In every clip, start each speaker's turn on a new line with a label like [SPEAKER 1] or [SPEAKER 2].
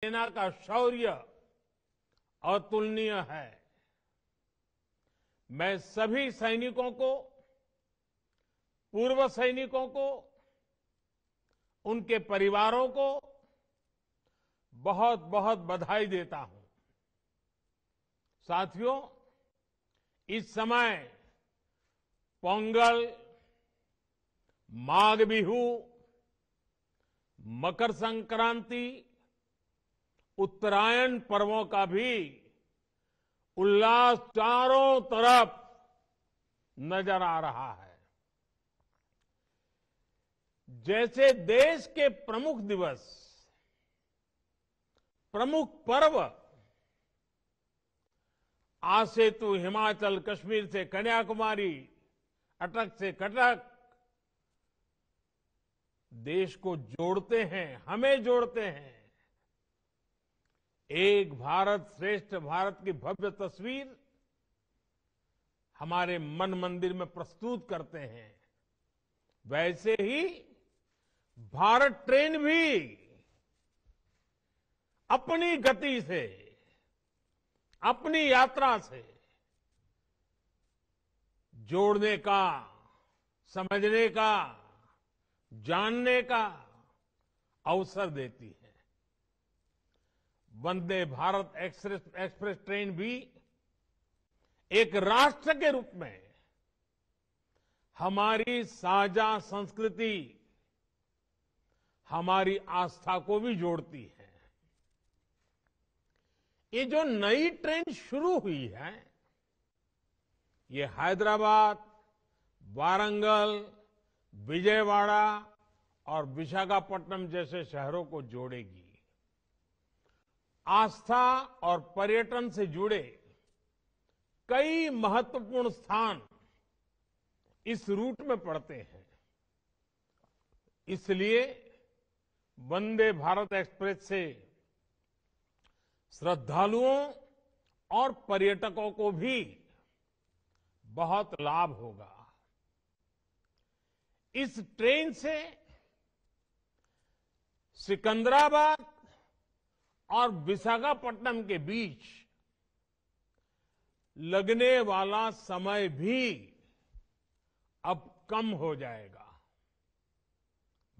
[SPEAKER 1] सेना का शौर्य अतुलनीय है मैं सभी सैनिकों को पूर्व सैनिकों को उनके परिवारों को बहुत बहुत बधाई देता हूं साथियों इस समय पोंगल माघ बिहू मकर संक्रांति उत्तरायण पर्वों का भी उल्लास चारों तरफ नजर आ रहा है जैसे देश के प्रमुख दिवस प्रमुख पर्व आज से तो हिमाचल कश्मीर से कन्याकुमारी अटक से कटक देश को जोड़ते हैं हमें जोड़ते हैं एक भारत श्रेष्ठ भारत की भव्य तस्वीर हमारे मन मंदिर में प्रस्तुत करते हैं वैसे ही भारत ट्रेन भी अपनी गति से अपनी यात्रा से जोड़ने का समझने का जानने का अवसर देती है वंदे भारत एक्सप्रेस ट्रेन भी एक राष्ट्र के रूप में हमारी साझा संस्कृति हमारी आस्था को भी जोड़ती है ये जो नई ट्रेन शुरू हुई है ये हैदराबाद वारंगल विजयवाड़ा और विशाखापट्टनम जैसे शहरों को जोड़ेगी आस्था और पर्यटन से जुड़े कई महत्वपूर्ण स्थान इस रूट में पड़ते हैं इसलिए वंदे भारत एक्सप्रेस से श्रद्धालुओं और पर्यटकों को भी बहुत लाभ होगा इस ट्रेन से सिकंदराबाद और विशाखापट्टनम के बीच लगने वाला समय भी अब कम हो जाएगा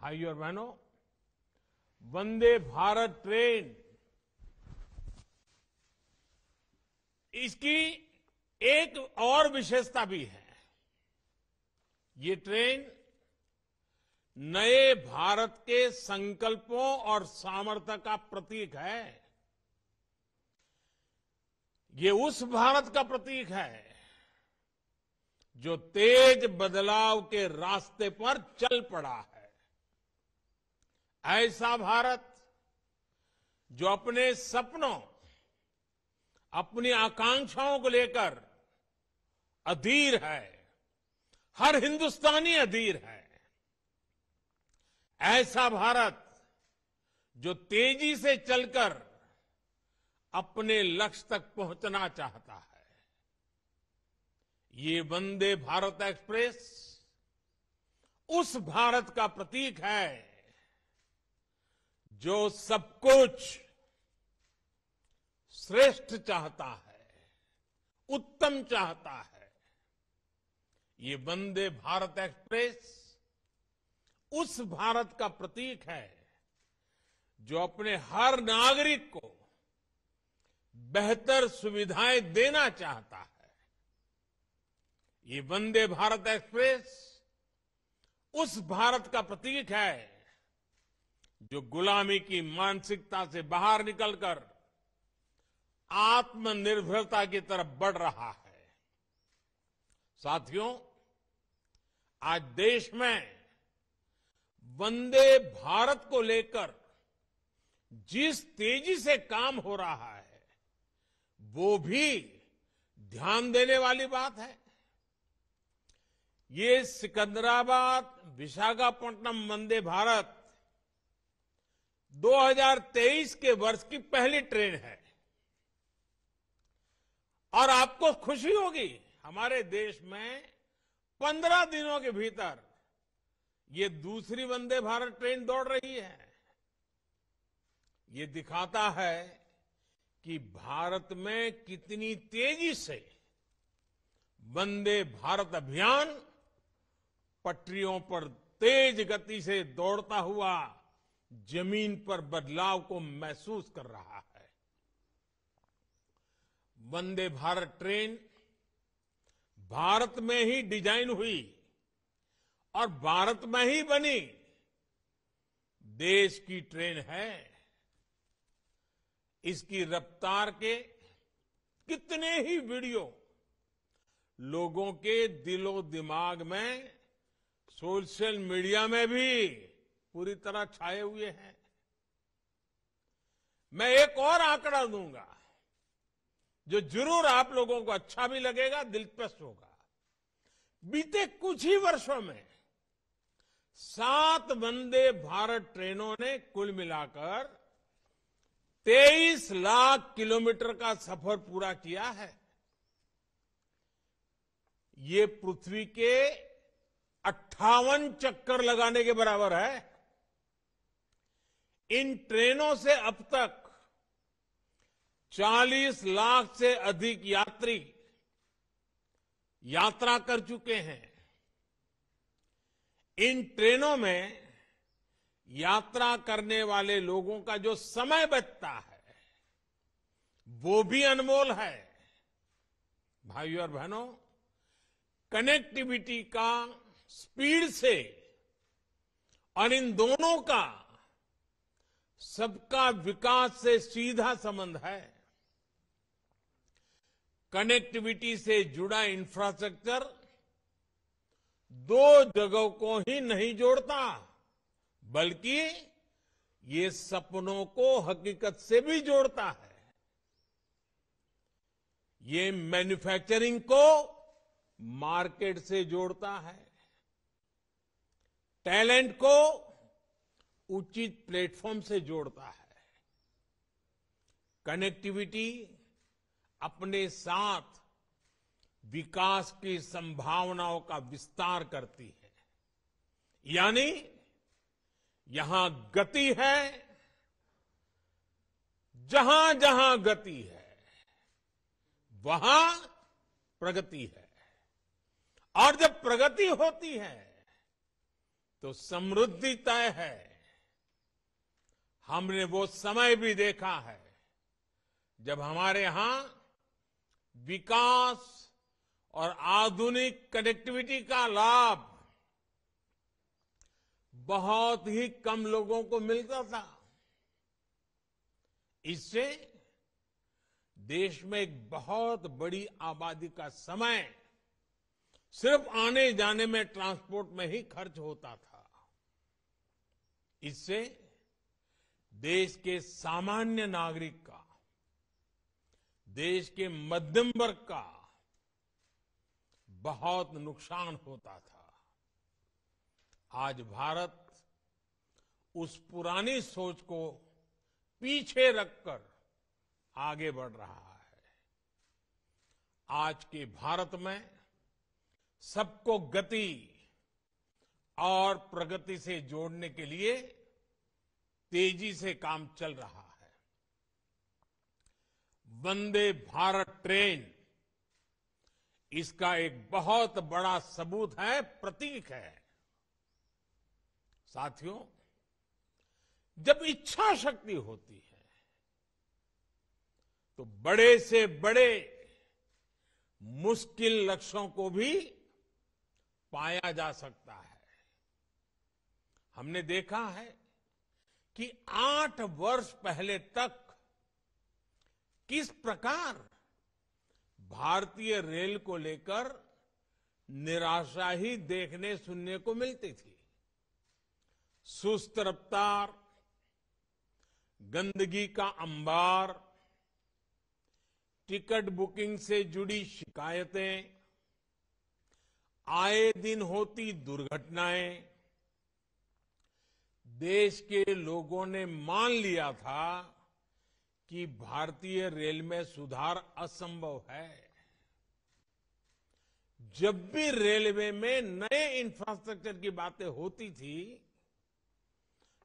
[SPEAKER 1] भाइयों और बहनों वंदे भारत ट्रेन इसकी एक और विशेषता भी है ये ट्रेन नए भारत के संकल्पों और सामर्थ्य का प्रतीक है ये उस भारत का प्रतीक है जो तेज बदलाव के रास्ते पर चल पड़ा है ऐसा भारत जो अपने सपनों अपनी आकांक्षाओं को लेकर अधीर है हर हिंदुस्तानी अधीर है ऐसा भारत जो तेजी से चलकर अपने लक्ष्य तक पहुंचना चाहता है ये वंदे भारत एक्सप्रेस उस भारत का प्रतीक है जो सब कुछ श्रेष्ठ चाहता है उत्तम चाहता है ये वंदे भारत एक्सप्रेस उस भारत का प्रतीक है जो अपने हर नागरिक को बेहतर सुविधाएं देना चाहता है ये वंदे भारत एक्सप्रेस उस भारत का प्रतीक है जो गुलामी की मानसिकता से बाहर निकलकर आत्मनिर्भरता की तरफ बढ़ रहा है साथियों आज देश में वंदे भारत को लेकर जिस तेजी से काम हो रहा है वो भी ध्यान देने वाली बात है ये सिकंदराबाद विशाखापट्टनम वंदे भारत 2023 के वर्ष की पहली ट्रेन है और आपको खुशी होगी हमारे देश में 15 दिनों के भीतर ये दूसरी वंदे भारत ट्रेन दौड़ रही है ये दिखाता है कि भारत में कितनी तेजी से वंदे भारत अभियान पटरियों पर तेज गति से दौड़ता हुआ जमीन पर बदलाव को महसूस कर रहा है वंदे भारत ट्रेन भारत में ही डिजाइन हुई और भारत में ही बनी देश की ट्रेन है इसकी रफ्तार के कितने ही वीडियो लोगों के दिलो दिमाग में सोशल मीडिया में भी पूरी तरह छाए हुए हैं मैं एक और आंकड़ा दूंगा जो जरूर आप लोगों को अच्छा भी लगेगा दिलचस्प होगा बीते कुछ ही वर्षों में सात वंदे भारत ट्रेनों ने कुल मिलाकर 23 लाख किलोमीटर का सफर पूरा किया है ये पृथ्वी के अट्ठावन चक्कर लगाने के बराबर है इन ट्रेनों से अब तक 40 लाख से अधिक यात्री यात्रा कर चुके हैं इन ट्रेनों में यात्रा करने वाले लोगों का जो समय बचता है वो भी अनमोल है भाइयों और बहनों कनेक्टिविटी का स्पीड से और इन दोनों का सबका विकास से सीधा संबंध है कनेक्टिविटी से जुड़ा इंफ्रास्ट्रक्चर दो जगहों को ही नहीं जोड़ता बल्कि ये सपनों को हकीकत से भी जोड़ता है ये मैन्युफैक्चरिंग को मार्केट से जोड़ता है टैलेंट को उचित प्लेटफॉर्म से जोड़ता है कनेक्टिविटी अपने साथ विकास की संभावनाओं का विस्तार करती है यानी यहां गति है जहां जहां गति है वहां प्रगति है और जब प्रगति होती है तो समृद्धि तय है हमने वो समय भी देखा है जब हमारे यहां विकास और आधुनिक कनेक्टिविटी का लाभ बहुत ही कम लोगों को मिलता था इससे देश में एक बहुत बड़ी आबादी का समय सिर्फ आने जाने में ट्रांसपोर्ट में ही खर्च होता था इससे देश के सामान्य नागरिक का देश के मध्यम वर्ग का बहुत नुकसान होता था आज भारत उस पुरानी सोच को पीछे रखकर आगे बढ़ रहा है आज के भारत में सबको गति और प्रगति से जोड़ने के लिए तेजी से काम चल रहा है वंदे भारत ट्रेन इसका एक बहुत बड़ा सबूत है प्रतीक है साथियों जब इच्छा शक्ति होती है तो बड़े से बड़े मुश्किल लक्ष्यों को भी पाया जा सकता है हमने देखा है कि आठ वर्ष पहले तक किस प्रकार भारतीय रेल को लेकर निराशा ही देखने सुनने को मिलती थी सुस्त रफ्तार गंदगी का अंबार टिकट बुकिंग से जुड़ी शिकायतें आए दिन होती दुर्घटनाएं देश के लोगों ने मान लिया था कि भारतीय रेल में सुधार असंभव है जब भी रेलवे में नए इंफ्रास्ट्रक्चर की बातें होती थी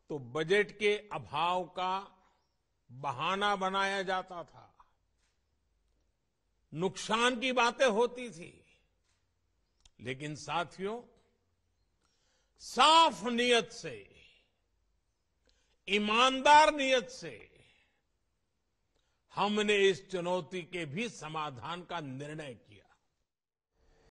[SPEAKER 1] तो बजट के अभाव का बहाना बनाया जाता था नुकसान की बातें होती थी लेकिन साथियों साफ नियत से ईमानदार नियत से हमने इस चुनौती के भी समाधान का निर्णय किया